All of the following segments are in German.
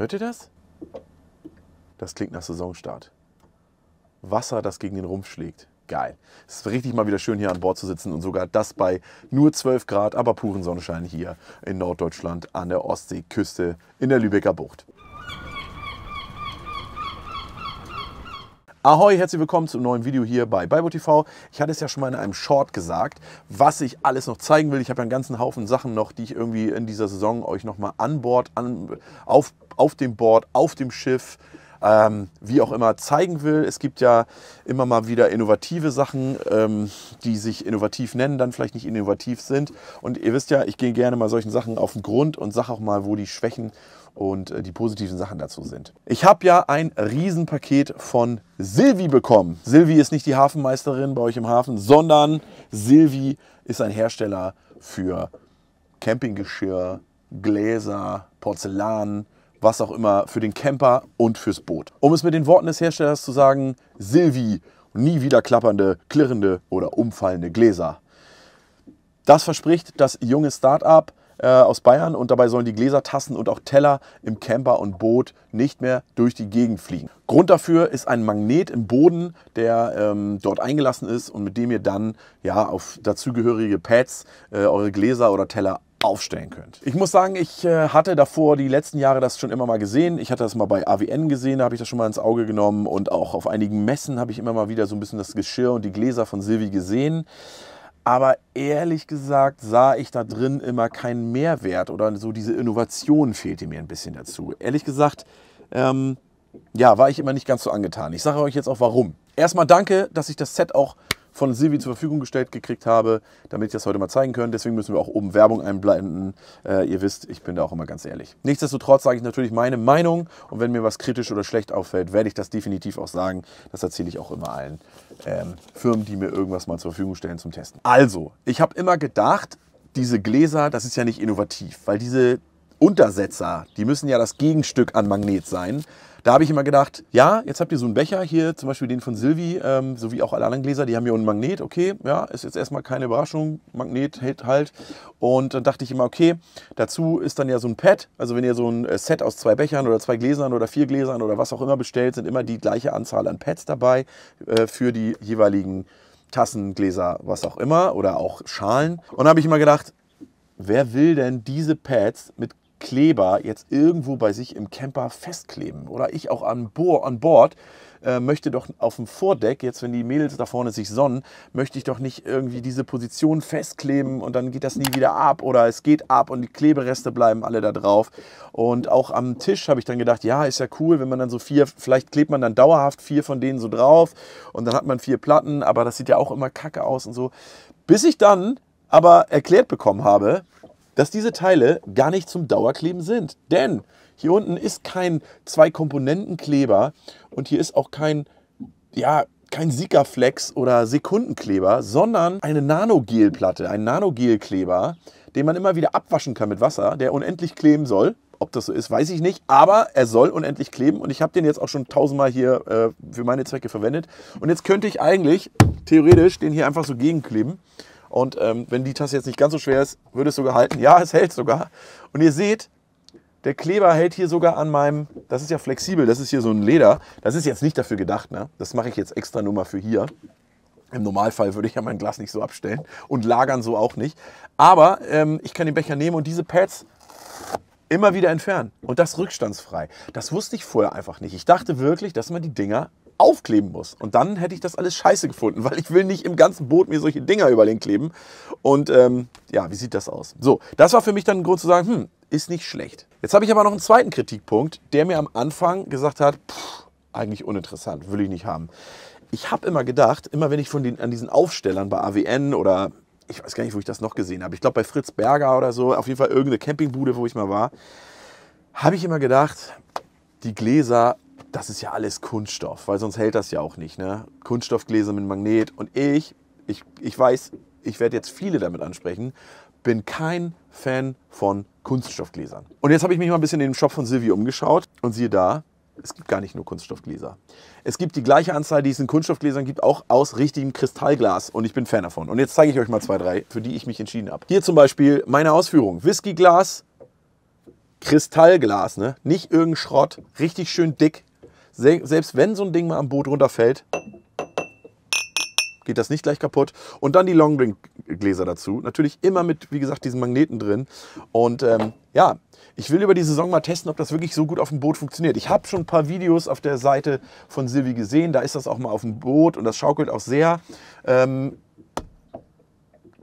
Hört ihr das? Das klingt nach Saisonstart. Wasser, das gegen den Rumpf schlägt. Geil. Es ist richtig mal wieder schön hier an Bord zu sitzen und sogar das bei nur 12 Grad, aber puren Sonnenschein hier in Norddeutschland an der Ostseeküste in der Lübecker Bucht. Ahoi, herzlich willkommen zum neuen Video hier bei Bibo TV. Ich hatte es ja schon mal in einem Short gesagt, was ich alles noch zeigen will. Ich habe ja einen ganzen Haufen Sachen noch, die ich irgendwie in dieser Saison euch nochmal an Bord, an, auf, auf dem Board, auf dem Schiff, ähm, wie auch immer zeigen will. Es gibt ja immer mal wieder innovative Sachen, ähm, die sich innovativ nennen, dann vielleicht nicht innovativ sind. Und ihr wisst ja, ich gehe gerne mal solchen Sachen auf den Grund und sage auch mal, wo die Schwächen sind und äh, die positiven Sachen dazu sind. Ich habe ja ein Riesenpaket von Silvi bekommen. Silvi ist nicht die Hafenmeisterin bei euch im Hafen, sondern Silvi ist ein Hersteller für Campinggeschirr, Gläser, Porzellan, was auch immer, für den Camper und fürs Boot. Um es mit den Worten des Herstellers zu sagen, Silvi, nie wieder klappernde, klirrende oder umfallende Gläser. Das verspricht das junge Start-up äh, aus Bayern und dabei sollen die Gläser, Tassen und auch Teller im Camper und Boot nicht mehr durch die Gegend fliegen. Grund dafür ist ein Magnet im Boden, der ähm, dort eingelassen ist und mit dem ihr dann ja auf dazugehörige Pads äh, eure Gläser oder Teller aufstellen könnt. Ich muss sagen, ich äh, hatte davor die letzten Jahre das schon immer mal gesehen. Ich hatte das mal bei AWN gesehen, da habe ich das schon mal ins Auge genommen und auch auf einigen Messen habe ich immer mal wieder so ein bisschen das Geschirr und die Gläser von Silvi gesehen. Aber ehrlich gesagt sah ich da drin immer keinen Mehrwert oder so diese Innovation fehlte mir ein bisschen dazu. Ehrlich gesagt, ähm, ja, war ich immer nicht ganz so angetan. Ich sage euch jetzt auch warum. Erstmal danke, dass ich das Set auch von Silvi zur Verfügung gestellt gekriegt habe, damit ich das heute mal zeigen können. Deswegen müssen wir auch oben Werbung einblenden. Äh, ihr wisst, ich bin da auch immer ganz ehrlich. Nichtsdestotrotz sage ich natürlich meine Meinung und wenn mir was kritisch oder schlecht auffällt, werde ich das definitiv auch sagen. Das erzähle ich auch immer allen ähm, Firmen, die mir irgendwas mal zur Verfügung stellen zum Testen. Also, ich habe immer gedacht, diese Gläser, das ist ja nicht innovativ, weil diese Untersetzer, die müssen ja das Gegenstück an Magnet sein. Da habe ich immer gedacht, ja, jetzt habt ihr so einen Becher hier, zum Beispiel den von Silvi, ähm, sowie auch alle anderen Gläser, die haben hier einen Magnet, okay, ja, ist jetzt erstmal keine Überraschung, Magnet hält halt. Und dann dachte ich immer, okay, dazu ist dann ja so ein Pad, also wenn ihr so ein äh, Set aus zwei Bechern oder zwei Gläsern oder vier Gläsern oder was auch immer bestellt, sind immer die gleiche Anzahl an Pads dabei äh, für die jeweiligen Tassen, Gläser, was auch immer oder auch Schalen. Und da habe ich immer gedacht, wer will denn diese Pads mit Kleber jetzt irgendwo bei sich im Camper festkleben. Oder ich auch an, Bo an Bord äh, möchte doch auf dem Vordeck, jetzt wenn die Mädels da vorne sich sonnen, möchte ich doch nicht irgendwie diese Position festkleben und dann geht das nie wieder ab oder es geht ab und die Klebereste bleiben alle da drauf. Und auch am Tisch habe ich dann gedacht, ja, ist ja cool, wenn man dann so vier, vielleicht klebt man dann dauerhaft vier von denen so drauf und dann hat man vier Platten, aber das sieht ja auch immer kacke aus und so. Bis ich dann aber erklärt bekommen habe, dass diese Teile gar nicht zum Dauerkleben sind. Denn hier unten ist kein Zwei-Komponenten-Kleber und hier ist auch kein, ja, kein Sikaflex oder Sekundenkleber, sondern eine Nanogel-Platte, ein Nanogel-Kleber, den man immer wieder abwaschen kann mit Wasser, der unendlich kleben soll. Ob das so ist, weiß ich nicht, aber er soll unendlich kleben und ich habe den jetzt auch schon tausendmal hier äh, für meine Zwecke verwendet. Und jetzt könnte ich eigentlich theoretisch den hier einfach so gegenkleben und ähm, wenn die Tasse jetzt nicht ganz so schwer ist, würde es sogar halten. Ja, es hält sogar. Und ihr seht, der Kleber hält hier sogar an meinem, das ist ja flexibel, das ist hier so ein Leder. Das ist jetzt nicht dafür gedacht, ne? Das mache ich jetzt extra nur mal für hier. Im Normalfall würde ich ja mein Glas nicht so abstellen und lagern so auch nicht. Aber ähm, ich kann den Becher nehmen und diese Pads immer wieder entfernen. Und das rückstandsfrei. Das wusste ich vorher einfach nicht. Ich dachte wirklich, dass man die Dinger aufkleben muss. Und dann hätte ich das alles scheiße gefunden, weil ich will nicht im ganzen Boot mir solche Dinger über den kleben. Und ähm, ja, wie sieht das aus? So, das war für mich dann ein Grund zu sagen, hm, ist nicht schlecht. Jetzt habe ich aber noch einen zweiten Kritikpunkt, der mir am Anfang gesagt hat, pff, eigentlich uninteressant, will ich nicht haben. Ich habe immer gedacht, immer wenn ich von den, an diesen Aufstellern bei AWN oder ich weiß gar nicht, wo ich das noch gesehen habe, ich glaube bei Fritz Berger oder so, auf jeden Fall irgendeine Campingbude, wo ich mal war, habe ich immer gedacht, die Gläser das ist ja alles Kunststoff, weil sonst hält das ja auch nicht. Ne? Kunststoffgläser mit Magnet. Und ich, ich, ich weiß, ich werde jetzt viele damit ansprechen, bin kein Fan von Kunststoffgläsern. Und jetzt habe ich mich mal ein bisschen in den Shop von Silvi umgeschaut und siehe da, es gibt gar nicht nur Kunststoffgläser. Es gibt die gleiche Anzahl, die es in Kunststoffgläsern gibt, auch aus richtigem Kristallglas. Und ich bin Fan davon. Und jetzt zeige ich euch mal zwei, drei, für die ich mich entschieden habe. Hier zum Beispiel meine Ausführung. Whiskyglas, Kristallglas, ne? nicht irgendein Schrott, richtig schön dick, selbst wenn so ein Ding mal am Boot runterfällt, geht das nicht gleich kaputt. Und dann die Longdrink-Gläser dazu. Natürlich immer mit, wie gesagt, diesen Magneten drin. Und ähm, ja, ich will über die Saison mal testen, ob das wirklich so gut auf dem Boot funktioniert. Ich habe schon ein paar Videos auf der Seite von Silvi gesehen. Da ist das auch mal auf dem Boot und das schaukelt auch sehr. Ähm,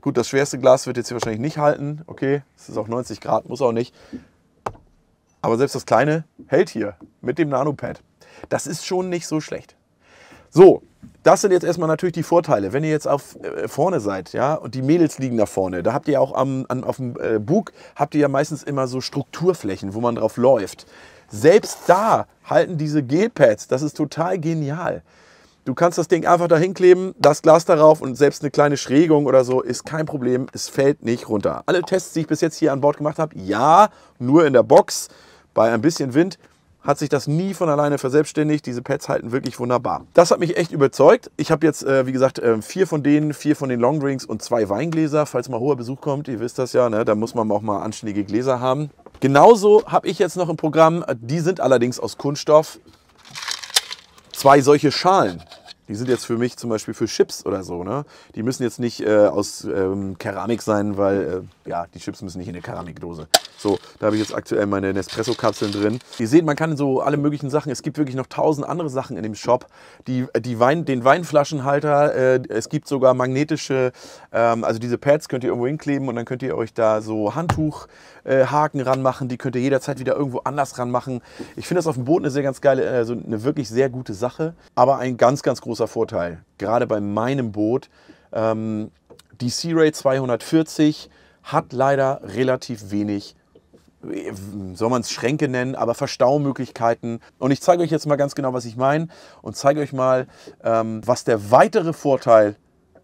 gut, das schwerste Glas wird jetzt hier wahrscheinlich nicht halten. Okay, es ist auch 90 Grad, muss auch nicht. Aber selbst das kleine hält hier mit dem Nanopad. Das ist schon nicht so schlecht. So, das sind jetzt erstmal natürlich die Vorteile. Wenn ihr jetzt auf, äh, vorne seid, ja, und die Mädels liegen da vorne, da habt ihr auch am, an, auf dem äh, Bug, habt ihr ja meistens immer so Strukturflächen, wo man drauf läuft. Selbst da halten diese Gelpads, das ist total genial. Du kannst das Ding einfach dahin kleben, das Glas darauf und selbst eine kleine Schrägung oder so ist kein Problem, es fällt nicht runter. Alle Tests, die ich bis jetzt hier an Bord gemacht habe, ja, nur in der Box, bei ein bisschen Wind hat sich das nie von alleine verselbstständigt. Diese Pads halten wirklich wunderbar. Das hat mich echt überzeugt. Ich habe jetzt, äh, wie gesagt, äh, vier von denen, vier von den Longdrinks und zwei Weingläser. Falls mal hoher Besuch kommt, ihr wisst das ja, ne? da muss man auch mal anständige Gläser haben. Genauso habe ich jetzt noch im Programm, äh, die sind allerdings aus Kunststoff, zwei solche Schalen. Die sind jetzt für mich zum Beispiel für Chips oder so. Ne? Die müssen jetzt nicht äh, aus ähm, Keramik sein, weil äh, ja, die Chips müssen nicht in eine Keramikdose. So, da habe ich jetzt aktuell meine Nespresso-Kapseln drin. Ihr seht, man kann so alle möglichen Sachen, es gibt wirklich noch tausend andere Sachen in dem Shop. Die, die Wein, den Weinflaschenhalter, äh, es gibt sogar magnetische, ähm, also diese Pads könnt ihr irgendwo hinkleben und dann könnt ihr euch da so Handtuchhaken äh, ranmachen. Die könnt ihr jederzeit wieder irgendwo anders ranmachen. Ich finde das auf dem Boot eine sehr ganz geile, also eine wirklich sehr gute Sache, aber ein ganz, ganz großes großer Vorteil, gerade bei meinem Boot. Ähm, die Sea Ray 240 hat leider relativ wenig, äh, soll man es Schränke nennen, aber Verstaumöglichkeiten. Und ich zeige euch jetzt mal ganz genau, was ich meine und zeige euch mal, ähm, was der weitere Vorteil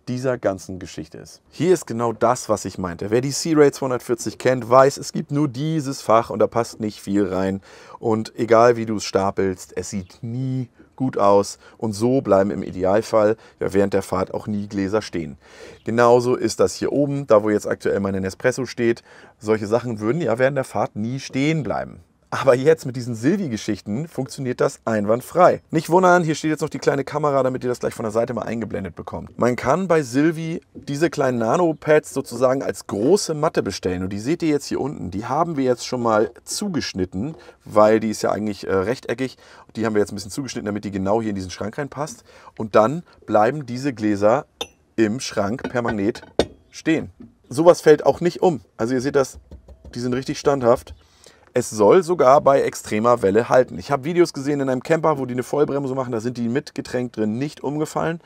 dieser ganzen Geschichte ist. Hier ist genau das, was ich meinte. Wer die C-Ray 240 kennt, weiß, es gibt nur dieses Fach und da passt nicht viel rein. Und egal wie du es stapelst, es sieht nie gut aus und so bleiben im Idealfall ja, während der Fahrt auch nie Gläser stehen. Genauso ist das hier oben, da wo jetzt aktuell meine Nespresso steht. Solche Sachen würden ja während der Fahrt nie stehen bleiben. Aber jetzt mit diesen Silvi-Geschichten funktioniert das einwandfrei. Nicht wundern, hier steht jetzt noch die kleine Kamera, damit ihr das gleich von der Seite mal eingeblendet bekommt. Man kann bei Silvi diese kleinen Nano-Pads sozusagen als große Matte bestellen. Und die seht ihr jetzt hier unten. Die haben wir jetzt schon mal zugeschnitten, weil die ist ja eigentlich äh, rechteckig. Die haben wir jetzt ein bisschen zugeschnitten, damit die genau hier in diesen Schrank reinpasst. Und dann bleiben diese Gläser im Schrank per Magnet stehen. Sowas fällt auch nicht um. Also ihr seht das, die sind richtig standhaft. Es soll sogar bei extremer Welle halten. Ich habe Videos gesehen in einem Camper, wo die eine Vollbremse machen, da sind die mit Getränk drin nicht umgefallen.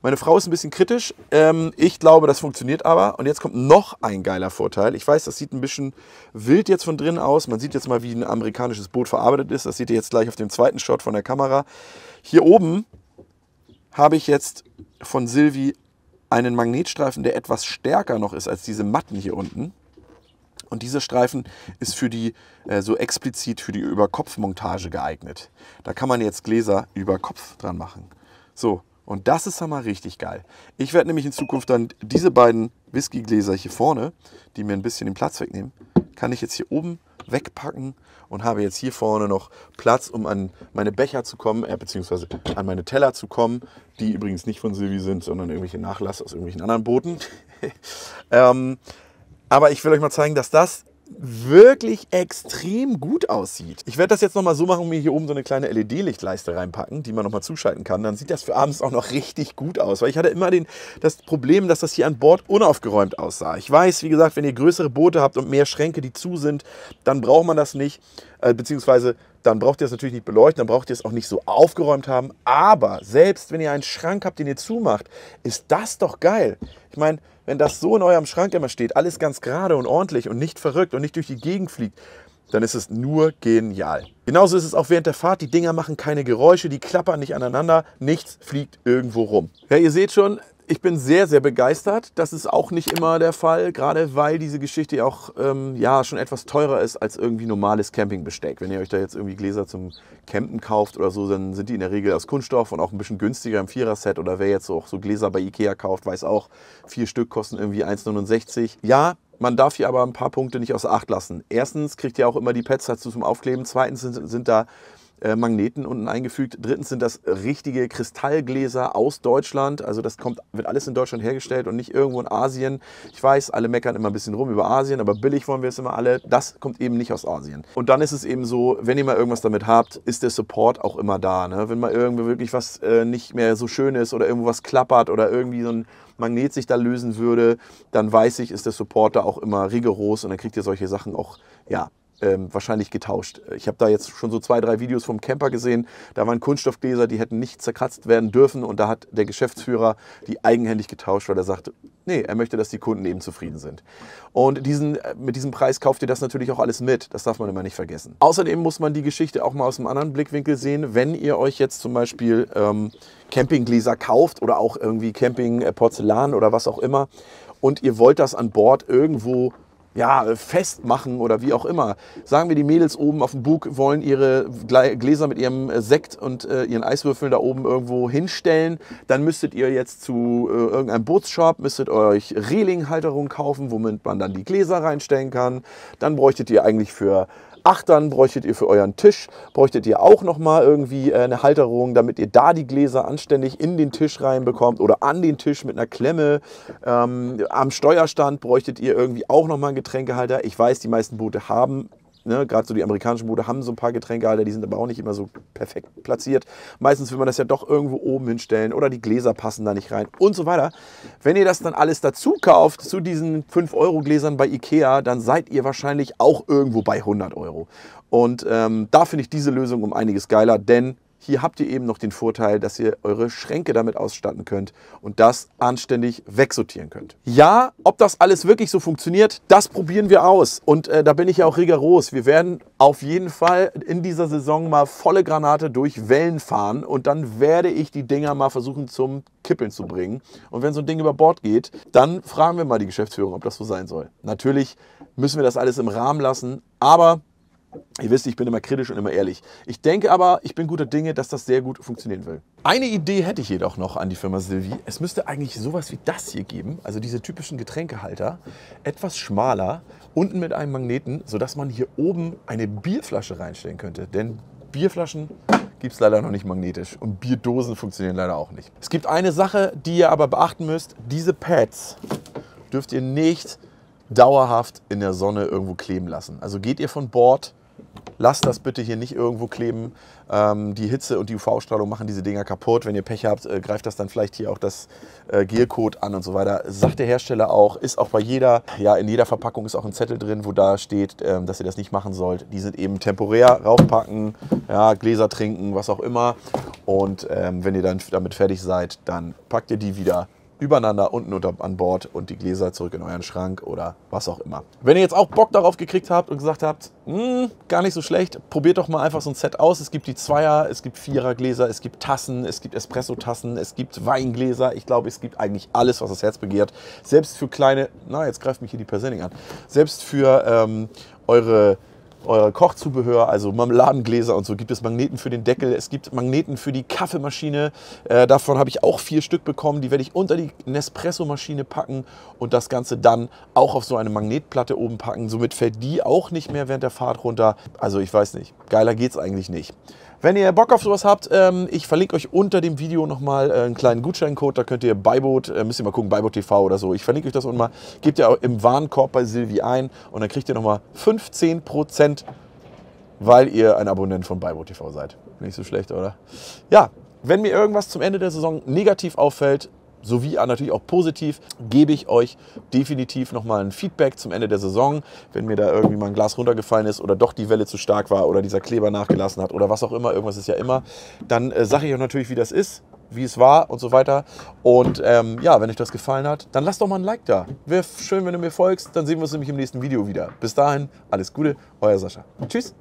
Meine Frau ist ein bisschen kritisch. Ähm, ich glaube, das funktioniert aber. Und jetzt kommt noch ein geiler Vorteil. Ich weiß, das sieht ein bisschen wild jetzt von drinnen aus. Man sieht jetzt mal, wie ein amerikanisches Boot verarbeitet ist. Das seht ihr jetzt gleich auf dem zweiten Shot von der Kamera. Hier oben habe ich jetzt von Silvi einen Magnetstreifen, der etwas stärker noch ist als diese Matten hier unten. Und dieser Streifen ist für die, äh, so explizit für die Überkopfmontage geeignet. Da kann man jetzt Gläser über Kopf dran machen. So, und das ist dann mal richtig geil. Ich werde nämlich in Zukunft dann diese beiden Whiskygläser hier vorne, die mir ein bisschen den Platz wegnehmen, kann ich jetzt hier oben wegpacken und habe jetzt hier vorne noch Platz, um an meine Becher zu kommen, äh, beziehungsweise an meine Teller zu kommen, die übrigens nicht von Silvi sind, sondern irgendwelche Nachlass aus irgendwelchen anderen Booten. ähm, aber ich will euch mal zeigen, dass das wirklich extrem gut aussieht. Ich werde das jetzt nochmal so machen und mir hier oben so eine kleine LED-Lichtleiste reinpacken, die man nochmal zuschalten kann. Dann sieht das für abends auch noch richtig gut aus, weil ich hatte immer den, das Problem, dass das hier an Bord unaufgeräumt aussah. Ich weiß, wie gesagt, wenn ihr größere Boote habt und mehr Schränke, die zu sind, dann braucht man das nicht, äh, beziehungsweise dann braucht ihr es natürlich nicht beleuchten, dann braucht ihr es auch nicht so aufgeräumt haben. Aber selbst wenn ihr einen Schrank habt, den ihr zumacht, ist das doch geil. Ich meine, wenn das so in eurem Schrank immer steht, alles ganz gerade und ordentlich und nicht verrückt und nicht durch die Gegend fliegt, dann ist es nur genial. Genauso ist es auch während der Fahrt. Die Dinger machen keine Geräusche, die klappern nicht aneinander, nichts fliegt irgendwo rum. Ja, ihr seht schon, ich bin sehr, sehr begeistert. Das ist auch nicht immer der Fall, gerade weil diese Geschichte auch ähm, ja, schon etwas teurer ist als irgendwie normales Campingbesteck. Wenn ihr euch da jetzt irgendwie Gläser zum Campen kauft oder so, dann sind die in der Regel aus Kunststoff und auch ein bisschen günstiger im Viererset. Oder wer jetzt auch so Gläser bei Ikea kauft, weiß auch, vier Stück kosten irgendwie 1,69. Ja, man darf hier aber ein paar Punkte nicht außer Acht lassen. Erstens kriegt ihr auch immer die Pads dazu zum Aufkleben. Zweitens sind, sind da äh, Magneten unten eingefügt. Drittens sind das richtige Kristallgläser aus Deutschland. Also das kommt, wird alles in Deutschland hergestellt und nicht irgendwo in Asien. Ich weiß, alle meckern immer ein bisschen rum über Asien, aber billig wollen wir es immer alle. Das kommt eben nicht aus Asien. Und dann ist es eben so, wenn ihr mal irgendwas damit habt, ist der Support auch immer da. Ne? Wenn mal irgendwie wirklich was äh, nicht mehr so schön ist oder irgendwo was klappert oder irgendwie so ein Magnet sich da lösen würde, dann weiß ich, ist der Support da auch immer rigoros und dann kriegt ihr solche Sachen auch ja, ähm, wahrscheinlich getauscht. Ich habe da jetzt schon so zwei, drei Videos vom Camper gesehen. Da waren Kunststoffgläser, die hätten nicht zerkratzt werden dürfen. Und da hat der Geschäftsführer die eigenhändig getauscht, weil er sagte, nee, er möchte, dass die Kunden eben zufrieden sind. Und diesen, äh, mit diesem Preis kauft ihr das natürlich auch alles mit. Das darf man immer nicht vergessen. Außerdem muss man die Geschichte auch mal aus einem anderen Blickwinkel sehen. Wenn ihr euch jetzt zum Beispiel ähm, Campinggläser kauft oder auch irgendwie Campingporzellan äh, oder was auch immer und ihr wollt das an Bord irgendwo ja, äh, festmachen oder wie auch immer. Sagen wir, die Mädels oben auf dem Bug wollen ihre Gläser mit ihrem äh, Sekt und äh, ihren Eiswürfeln da oben irgendwo hinstellen. Dann müsstet ihr jetzt zu äh, irgendeinem Bootsshop, müsstet euch Relinghalterung kaufen, womit man dann die Gläser reinstellen kann. Dann bräuchtet ihr eigentlich für Ach, dann bräuchtet ihr für euren Tisch, bräuchtet ihr auch nochmal irgendwie äh, eine Halterung, damit ihr da die Gläser anständig in den Tisch reinbekommt oder an den Tisch mit einer Klemme. Ähm, am Steuerstand bräuchtet ihr irgendwie auch nochmal einen Getränkehalter. Ich weiß, die meisten Boote haben ne, gerade so die amerikanischen Bude haben so ein paar Getränkehalter, die sind aber auch nicht immer so perfekt platziert. Meistens will man das ja doch irgendwo oben hinstellen oder die Gläser passen da nicht rein und so weiter. Wenn ihr das dann alles dazu kauft, zu diesen 5-Euro-Gläsern bei Ikea, dann seid ihr wahrscheinlich auch irgendwo bei 100 Euro. Und ähm, da finde ich diese Lösung um einiges geiler, denn hier habt ihr eben noch den Vorteil, dass ihr eure Schränke damit ausstatten könnt und das anständig wegsortieren könnt. Ja, ob das alles wirklich so funktioniert, das probieren wir aus. Und äh, da bin ich ja auch rigoros. Wir werden auf jeden Fall in dieser Saison mal volle Granate durch Wellen fahren und dann werde ich die Dinger mal versuchen zum Kippeln zu bringen. Und wenn so ein Ding über Bord geht, dann fragen wir mal die Geschäftsführung, ob das so sein soll. Natürlich müssen wir das alles im Rahmen lassen, aber Ihr wisst, ich bin immer kritisch und immer ehrlich. Ich denke aber, ich bin guter Dinge, dass das sehr gut funktionieren will. Eine Idee hätte ich jedoch noch an die Firma Sylvie. Es müsste eigentlich sowas wie das hier geben, also diese typischen Getränkehalter, etwas schmaler, unten mit einem Magneten, sodass man hier oben eine Bierflasche reinstellen könnte. Denn Bierflaschen gibt es leider noch nicht magnetisch und Bierdosen funktionieren leider auch nicht. Es gibt eine Sache, die ihr aber beachten müsst. Diese Pads dürft ihr nicht dauerhaft in der Sonne irgendwo kleben lassen. Also geht ihr von Bord, lasst das bitte hier nicht irgendwo kleben. Ähm, die Hitze und die UV-Strahlung machen diese Dinger kaputt. Wenn ihr Pech habt, äh, greift das dann vielleicht hier auch das äh, Giercode an und so weiter. Sagt der Hersteller auch, ist auch bei jeder, ja in jeder Verpackung ist auch ein Zettel drin, wo da steht, ähm, dass ihr das nicht machen sollt. Die sind eben temporär raufpacken, ja, Gläser trinken, was auch immer. Und ähm, wenn ihr dann damit fertig seid, dann packt ihr die wieder übereinander unten unter, an Bord und die Gläser zurück in euren Schrank oder was auch immer. Wenn ihr jetzt auch Bock darauf gekriegt habt und gesagt habt, hm, gar nicht so schlecht, probiert doch mal einfach so ein Set aus. Es gibt die Zweier, es gibt Vierergläser, es gibt Tassen, es gibt Espresso-Tassen, es gibt Weingläser. Ich glaube, es gibt eigentlich alles, was das Herz begehrt. Selbst für kleine, na jetzt greift mich hier die Persenning an, selbst für ähm, eure euer Kochzubehör, also Marmeladengläser und so, gibt es Magneten für den Deckel, es gibt Magneten für die Kaffeemaschine. Äh, davon habe ich auch vier Stück bekommen. Die werde ich unter die Nespresso-Maschine packen und das Ganze dann auch auf so eine Magnetplatte oben packen. Somit fällt die auch nicht mehr während der Fahrt runter. Also ich weiß nicht, geiler geht es eigentlich nicht. Wenn ihr Bock auf sowas habt, ähm, ich verlinke euch unter dem Video nochmal äh, einen kleinen Gutscheincode. Da könnt ihr Beiboot, äh, müsst ihr mal gucken, Beiboot TV oder so. Ich verlinke euch das unten mal. Gebt ihr im Warenkorb bei Silvi ein und dann kriegt ihr nochmal 15%, weil ihr ein Abonnent von Beiboot TV seid. Nicht so schlecht, oder? Ja, wenn mir irgendwas zum Ende der Saison negativ auffällt, sowie natürlich auch positiv, gebe ich euch definitiv nochmal ein Feedback zum Ende der Saison, wenn mir da irgendwie mal ein Glas runtergefallen ist oder doch die Welle zu stark war oder dieser Kleber nachgelassen hat oder was auch immer, irgendwas ist ja immer, dann äh, sage ich euch natürlich, wie das ist wie es war und so weiter. Und ähm, ja, wenn euch das gefallen hat, dann lasst doch mal ein Like da. Wäre schön, wenn du mir folgst. Dann sehen wir uns nämlich im nächsten Video wieder. Bis dahin, alles Gute, euer Sascha. Tschüss.